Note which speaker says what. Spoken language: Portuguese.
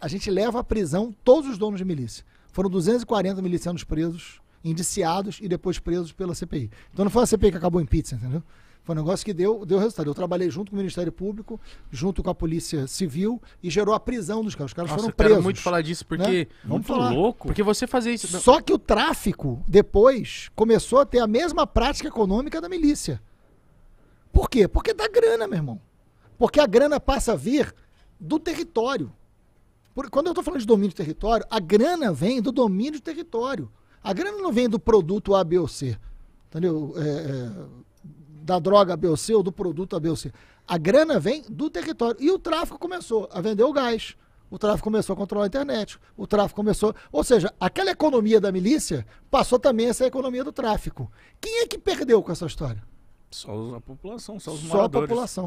Speaker 1: a gente leva à prisão todos os donos de milícia. Foram 240 milicianos presos, indiciados e depois presos pela CPI. Então não foi a CPI que acabou em pizza, entendeu? Foi um negócio que deu, deu resultado. Eu trabalhei junto com o Ministério Público, junto com a Polícia Civil e gerou a prisão dos caras. Os caras Nossa, foram presos. Eu quero muito falar disso né? porque né? muito falar. louco. Porque você fazer isso. Só que o tráfico depois começou a ter a mesma prática econômica da milícia. Por quê? Porque dá grana, meu irmão. Porque a grana passa a vir do território. Por, quando eu estou falando de domínio de território, a grana vem do domínio de território. A grana não vem do produto A, B ou C. Entendeu? É, é, da droga A, B ou C ou do produto A, B ou C. A grana vem do território. E o tráfico começou a vender o gás. O tráfico começou a controlar a internet. O tráfico começou. Ou seja, aquela economia da milícia passou também a ser a economia do tráfico. Quem é que perdeu com essa história? Só a população, só os só moradores. Só a população.